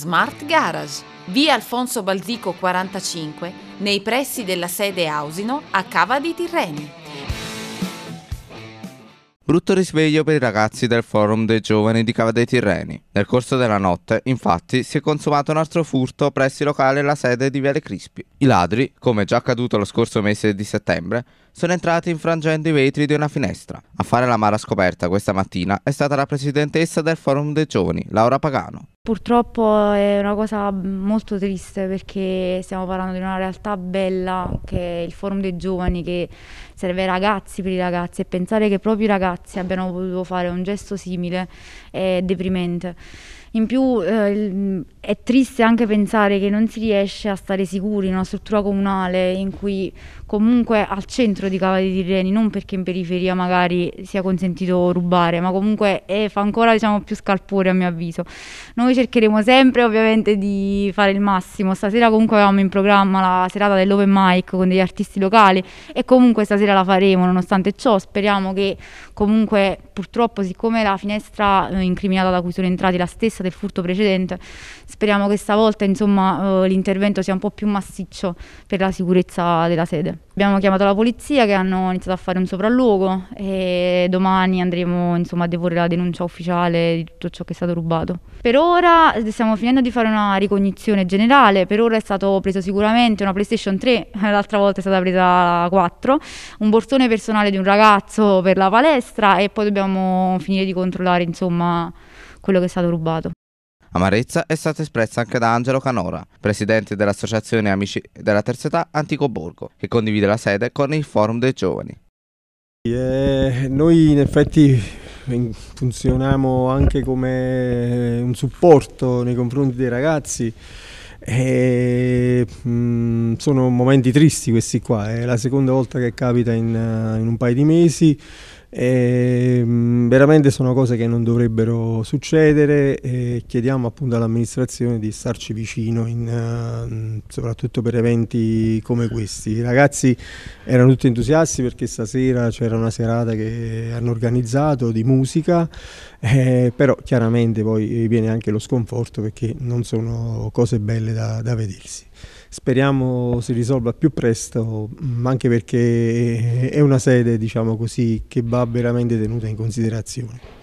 Smart Garage, via Alfonso Balzico 45, nei pressi della sede Ausino a Cava di Tirreni. Brutto risveglio per i ragazzi del forum dei giovani di Cava dei Tirreni. Nel corso della notte, infatti, si è consumato un altro furto presso il locale e la sede di Viale Crispi. I ladri, come già accaduto lo scorso mese di settembre, sono entrati infrangendo i vetri di una finestra. A fare la mala scoperta questa mattina è stata la presidentessa del forum dei giovani, Laura Pagano. Purtroppo è una cosa molto triste perché stiamo parlando di una realtà bella che è il forum dei giovani che serve ai ragazzi per i ragazzi e pensare che proprio i ragazzi abbiano potuto fare un gesto simile è deprimente. In più eh, è triste anche pensare che non si riesce a stare sicuri in una struttura comunale in cui comunque al centro di Cava dei Tirreni, non perché in periferia magari sia consentito rubare, ma comunque eh, fa ancora diciamo, più scalpore a mio avviso. Noi cercheremo sempre ovviamente di fare il massimo. Stasera comunque avevamo in programma la serata dell'open mic con degli artisti locali e comunque stasera la faremo nonostante ciò. Speriamo che comunque purtroppo siccome la finestra eh, incriminata da cui sono entrati è la stessa del furto precedente, speriamo che stavolta insomma, eh, l'intervento sia un po' più massiccio per la sicurezza della sede. Abbiamo chiamato la polizia che hanno iniziato a fare un sopralluogo e domani andremo insomma, a deporre la denuncia ufficiale di tutto ciò che è stato rubato. Per ora stiamo finendo di fare una ricognizione generale, per ora è stato preso sicuramente una PlayStation 3, l'altra volta è stata presa la 4, un borsone personale di un ragazzo per la palestra e poi dobbiamo finire di controllare insomma, quello che è stato rubato. Amarezza è stata espressa anche da Angelo Canora, presidente dell'Associazione Amici della Terza Età Antico Borgo, che condivide la sede con il Forum dei Giovani. Eh, noi in effetti funzioniamo anche come un supporto nei confronti dei ragazzi. E, mh, mm, sono momenti tristi questi qua, è la seconda volta che capita in, in un paio di mesi. E, ehm, veramente sono cose che non dovrebbero succedere e chiediamo appunto all'amministrazione di starci vicino in, uh, soprattutto per eventi come questi. I ragazzi erano tutti entusiasti perché stasera c'era una serata che hanno organizzato di musica, eh, però chiaramente poi viene anche lo sconforto perché non sono cose belle da, da vedersi. Speriamo si risolva più presto, mm, anche perché è una sede diciamo così, che va veramente tenuta in considerazione.